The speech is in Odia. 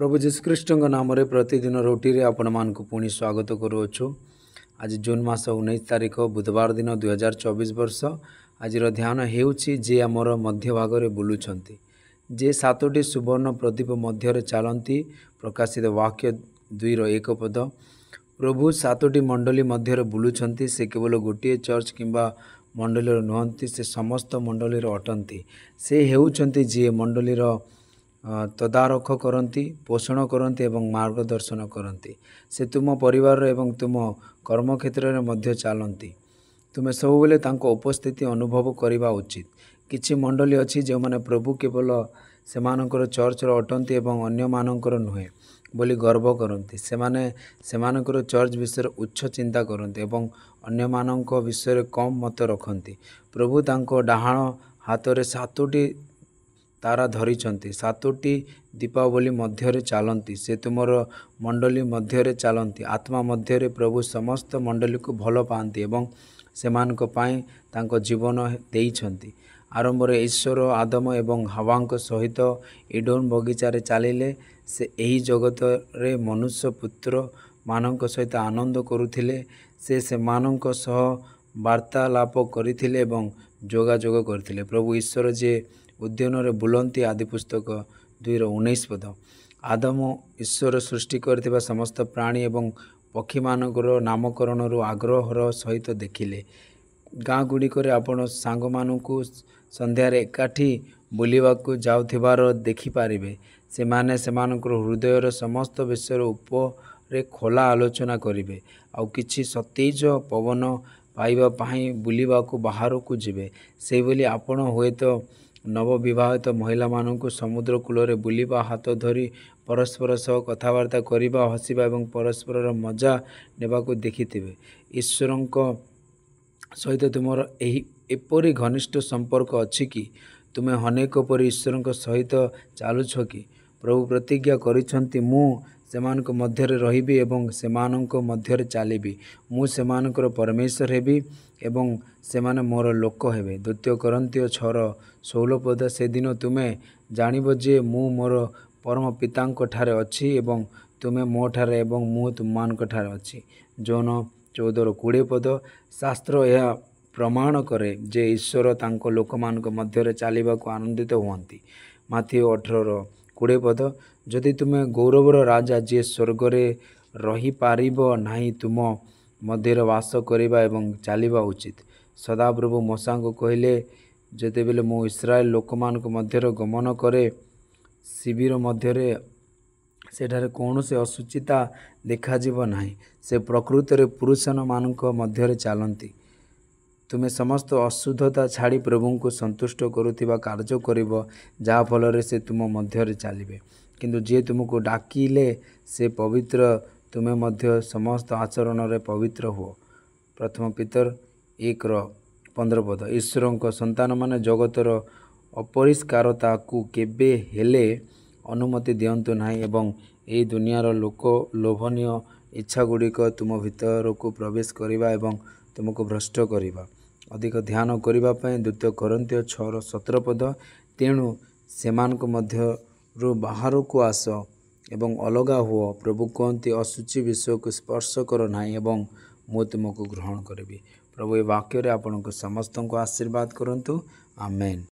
ପ୍ରଭୁ ଯୀଶୁଖ୍ରୀଷ୍ଟଙ୍କ ନାମରେ ପ୍ରତିଦିନ ରୁଟିରେ ଆପଣମାନଙ୍କୁ ପୁଣି ସ୍ୱାଗତ କରୁଅଛୁ ଆଜି ଜୁନ୍ ମାସ ଉଣେଇଶ ତାରିଖ ବୁଧବାର ଦିନ ଦୁଇ ହଜାର ଚବିଶ ବର୍ଷ ଆଜିର ଧ୍ୟାନ ହେଉଛି ଯିଏ ଆମର ମଧ୍ୟଭାଗରେ ବୁଲୁଛନ୍ତି ଯିଏ ସାତୋଟି ସୁବର୍ଣ୍ଣ ପ୍ରଦୀପ ମଧ୍ୟରେ ଚାଲନ୍ତି ପ୍ରକାଶିତ ବାକ୍ୟ ଦୁଇର ଏକ ପଦ ପ୍ରଭୁ ସାତୋଟି ମଣ୍ଡଲୀ ମଧ୍ୟରେ ବୁଲୁଛନ୍ତି ସେ କେବଳ ଗୋଟିଏ ଚର୍ଚ୍ଚ କିମ୍ବା ମଣ୍ଡଳୀର ନୁହନ୍ତି ସେ ସମସ୍ତ ମଣ୍ଡଳୀର ଅଟନ୍ତି ସେ ହେଉଛନ୍ତି ଯିଏ ମଣ୍ଡଳୀର ତଦାରଖ କରନ୍ତି ପୋଷଣ କରନ୍ତି ଏବଂ ମାର୍ଗଦର୍ଶନ କରନ୍ତି ସେ ତୁମ ପରିବାରରେ ଏବଂ ତୁମ କର୍ମକ୍ଷେତ୍ରରେ ମଧ୍ୟ ଚାଲନ୍ତି ତୁମେ ସବୁବେଳେ ତାଙ୍କ ଉପସ୍ଥିତି ଅନୁଭବ କରିବା ଉଚିତ କିଛି ମଣ୍ଡଳୀ ଅଛି ଯେଉଁମାନେ ପ୍ରଭୁ କେବଳ ସେମାନଙ୍କର ଚର୍ଚ୍ଚର ଅଟନ୍ତି ଏବଂ ଅନ୍ୟମାନଙ୍କର ନୁହେଁ ବୋଲି ଗର୍ବ କରନ୍ତି ସେମାନେ ସେମାନଙ୍କର ଚର୍ଚ୍ଚ ବିଷୟରେ ଉଚ୍ଚ ଚିନ୍ତା କରନ୍ତି ଏବଂ ଅନ୍ୟମାନଙ୍କ ବିଷୟରେ କମ୍ ମତ ରଖନ୍ତି ପ୍ରଭୁ ତାଙ୍କ ଡାହାଣ ହାତରେ ସାତୋଟି ତାରା ଧରିଛନ୍ତି ସାତୋଟି ଦୀପାବଳି ମଧ୍ୟରେ ଚାଲନ୍ତି ସେ ତୁମର ମଣ୍ଡଲି ମଧ୍ୟରେ ଚାଲନ୍ତି ଆତ୍ମା ମଧ୍ୟରେ ପ୍ରଭୁ ସମସ୍ତ ମଣ୍ଡଳୀକୁ ଭଲ ପାଆନ୍ତି ଏବଂ ସେମାନଙ୍କ ପାଇଁ ତାଙ୍କ ଜୀବନ ଦେଇଛନ୍ତି ଆରମ୍ଭରେ ଈଶ୍ୱର ଆଦମ ଏବଂ ହାୱାଙ୍କ ସହିତ ଇଡୋନ୍ ବଗିଚାରେ ଚାଲିଲେ ସେ ଏହି ଜଗତରେ ମନୁଷ୍ୟ ପୁତ୍ରମାନଙ୍କ ସହିତ ଆନନ୍ଦ କରୁଥିଲେ ସେ ସେମାନଙ୍କ ସହ ବାର୍ତ୍ତାଳାପ କରିଥିଲେ ଏବଂ ଯୋଗାଯୋଗ କରିଥିଲେ ପ୍ରଭୁ ଈଶ୍ୱର ଯିଏ ଉଦ୍ୟାନରେ ବୁଲନ୍ତି ଆଦି ପୁସ୍ତକ ଦୁଇର ଉଣେଇଶ ପଦ ଆଦମ ଈଶ୍ୱର ସୃଷ୍ଟି କରିଥିବା ସମସ୍ତ ପ୍ରାଣୀ ଏବଂ ପକ୍ଷୀମାନଙ୍କର ନାମକରଣରୁ ଆଗ୍ରହର ସହିତ ଦେଖିଲେ ଗାଁ ଗୁଡ଼ିକରେ ଆପଣ ସାଙ୍ଗମାନଙ୍କୁ ସନ୍ଧ୍ୟାରେ ଏକାଠି ବୁଲିବାକୁ ଯାଉଥିବାର ଦେଖିପାରିବେ ସେମାନେ ସେମାନଙ୍କର ହୃଦୟର ସମସ୍ତ ବିଷୟର ଉପରେ ଖୋଲା ଆଲୋଚନା କରିବେ ଆଉ କିଛି ସତେଜ ପବନ ପାଇବା ପାଇଁ ବୁଲିବାକୁ ବାହାରକୁ ଯିବେ ସେହିଭଳି ଆପଣ ହୁଏତ ନବବିବାହିତ ମହିଳାମାନଙ୍କୁ ସମୁଦ୍ର କୂଳରେ ବୁଲିବା ହାତ ଧରି ପରସ୍ପର ସହ କଥାବାର୍ତ୍ତା କରିବା ହସିବା ଏବଂ ପରସ୍ପରର ମଜା ନେବାକୁ ଦେଖିଥିବେ ଈଶ୍ୱରଙ୍କ ସହିତ ତୁମର ଏହି ଏପରି ଘନିଷ୍ଠ ସମ୍ପର୍କ ଅଛି କି ତୁମେ ଅନେକ ପରି ଈଶ୍ୱରଙ୍କ ସହିତ ଚାଲୁଛ କି ପ୍ରଭୁ ପ୍ରତିଜ୍ଞା କରିଛନ୍ତି ମୁଁ ସେମାନଙ୍କ ମଧ୍ୟରେ ରହିବି ଏବଂ ସେମାନଙ୍କ ମଧ୍ୟରେ ଚାଲିବି ମୁଁ ସେମାନଙ୍କର ପରମେଶ୍ୱର ହେବି ଏବଂ ସେମାନେ ମୋର ଲୋକ ହେବେ ଦ୍ୱିତୀୟ କରନ୍ତୀୟ ଛଅର ପଦ ସେଦିନ ତୁମେ ଜାଣିବ ଯେ ମୁଁ ମୋର ପରମ ପିତାଙ୍କଠାରେ ଅଛି ଏବଂ ତୁମେ ମୋ ଠାରେ ଏବଂ ମୁଁ ତୁମମାନଙ୍କଠାରେ ଅଛି ଯୌନ ଚଉଦର କୋଡ଼ିଏ ପଦ ଶାସ୍ତ୍ର ଏହା ପ୍ରମାଣ କରେ ଯେ ଈଶ୍ୱର ତାଙ୍କ ଲୋକମାନଙ୍କ ମଧ୍ୟରେ ଚାଲିବାକୁ ଆନନ୍ଦିତ ହୁଅନ୍ତି ମାଥିବ ଅଠରର କୋଡ଼ିଏ ପଦ ଯଦି ତୁମେ ଗୌରବର ରାଜା ଯିଏ ସ୍ୱର୍ଗରେ ରହିପାରିବ ନାହିଁ ତୁମ ମଧ୍ୟରେ ବାସ କରିବା ଏବଂ ଚାଲିବା ଉଚିତ ସଦାପ୍ରଭୁ ମଶାଙ୍କୁ କହିଲେ ଯେତେବେଳେ ମୁଁ ଇସ୍ରାଏଲ ଲୋକମାନଙ୍କ ମଧ୍ୟରେ ଗମନ କରେ ଶିବିର ମଧ୍ୟରେ ସେଠାରେ କୌଣସି ଅସୁଚିତା ଦେଖାଯିବ ନାହିଁ ସେ ପ୍ରକୃତରେ ପୁରୁଷମାନଙ୍କ ମଧ୍ୟରେ ଚାଲନ୍ତି ତୁମେ ସମସ୍ତ ଅଶୁଦ୍ଧତା ଛାଡ଼ି ପ୍ରଭୁଙ୍କୁ ସନ୍ତୁଷ୍ଟ କରୁଥିବା କାର୍ଯ୍ୟ କରିବ ଯାହାଫଳରେ ସେ ତୁମ ମଧ୍ୟରେ ଚାଲିବେ କିନ୍ତୁ ଯିଏ ତୁମକୁ ଡାକିଲେ ସେ ପବିତ୍ର ତୁମେ ମଧ୍ୟ ସମସ୍ତ ଆଚରଣରେ ପବିତ୍ର ହୁଅ ପ୍ରଥମ ପିତର ଏକର ପନ୍ଦରପଦ ଈଶ୍ୱରଙ୍କ ସନ୍ତାନମାନେ ଜଗତର ଅପରିଷ୍କାରତାକୁ କେବେ ହେଲେ ଅନୁମତି ଦିଅନ୍ତୁ ନାହିଁ ଏବଂ ଏହି ଦୁନିଆର ଲୋକ ଲୋଭନୀୟ ଗୁଡ଼ିକ ତୁମ ଭିତରକୁ ପ୍ରବେଶ କରିବା ଏବଂ ତୁମକୁ ଭ୍ରଷ୍ଟ କରିବା ଅଧିକ ଧ୍ୟାନ କରିବା ପାଇଁ ଦ୍ୱିତୀୟ କରନ୍ତି ଛଅର ସତର ପଦ ତେଣୁ ସେମାନଙ୍କ ମଧ୍ୟରୁ ବାହାରକୁ ଆସ ଏବଂ ଅଲଗା ହୁଅ ପ୍ରଭୁ କୁହନ୍ତି ଅଶୁଚି ବିଷୟକୁ ସ୍ପର୍ଶ କର ନାହିଁ ଏବଂ ମୁଁ ତୁମକୁ ଗ୍ରହଣ କରିବି ପ୍ରଭୁ ଏ ବାକ୍ୟରେ ଆପଣଙ୍କୁ ସମସ୍ତଙ୍କୁ ଆଶୀର୍ବାଦ କରନ୍ତୁ ଆମେନ୍